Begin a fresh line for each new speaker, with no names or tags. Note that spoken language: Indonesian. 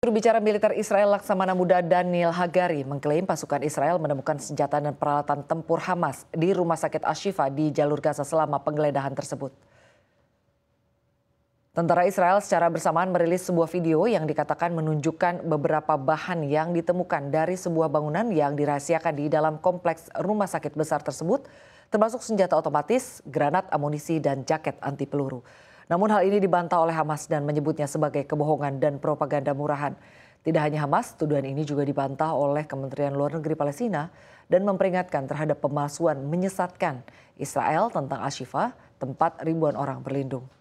Berbicara bicara militer Israel Laksamana Muda Daniel Hagari mengklaim pasukan Israel menemukan senjata dan peralatan tempur Hamas di rumah sakit Ashifa di jalur Gaza selama penggeledahan tersebut. Tentara Israel secara bersamaan merilis sebuah video yang dikatakan menunjukkan beberapa bahan yang ditemukan dari sebuah bangunan yang dirahasiakan di dalam kompleks rumah sakit besar tersebut, termasuk senjata otomatis, granat, amunisi, dan jaket anti peluru. Namun hal ini dibantah oleh Hamas dan menyebutnya sebagai kebohongan dan propaganda murahan. Tidak hanya Hamas, tuduhan ini juga dibantah oleh Kementerian Luar Negeri Palestina dan memperingatkan terhadap pemalsuan menyesatkan Israel tentang Ashifa, tempat ribuan orang berlindung.